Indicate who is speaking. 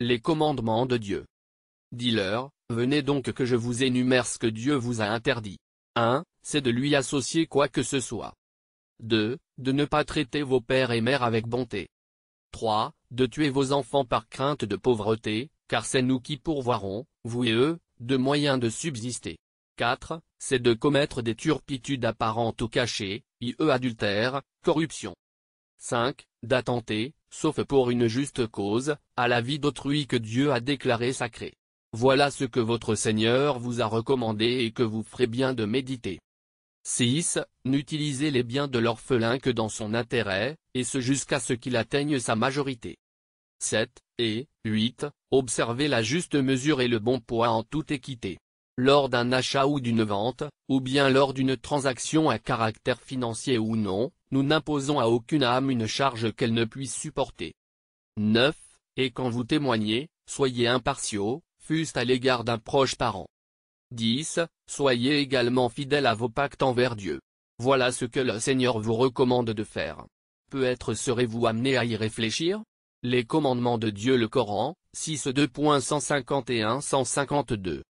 Speaker 1: Les commandements de Dieu. Dis-leur, venez donc que je vous énumère ce que Dieu vous a interdit. 1. C'est de lui associer quoi que ce soit. 2. De ne pas traiter vos pères et mères avec bonté. 3. De tuer vos enfants par crainte de pauvreté, car c'est nous qui pourvoirons, vous et eux, de moyens de subsister. 4. C'est de commettre des turpitudes apparentes ou cachées, i.e. adultère, corruption. 5. D'attenter, sauf pour une juste cause, à la vie d'autrui que Dieu a déclaré sacrée. Voilà ce que votre Seigneur vous a recommandé et que vous ferez bien de méditer. 6. N'utilisez les biens de l'orphelin que dans son intérêt, et ce jusqu'à ce qu'il atteigne sa majorité. 7. Et, 8. Observez la juste mesure et le bon poids en toute équité lors d'un achat ou d'une vente, ou bien lors d'une transaction à caractère financier ou non, nous n'imposons à aucune âme une charge qu'elle ne puisse supporter. 9. Et quand vous témoignez, soyez impartiaux, fût-ce à l'égard d'un proche parent. 10. Soyez également fidèles à vos pactes envers Dieu. Voilà ce que le Seigneur vous recommande de faire. Peut-être serez-vous amené à y réfléchir Les commandements de Dieu le Coran, 62151 152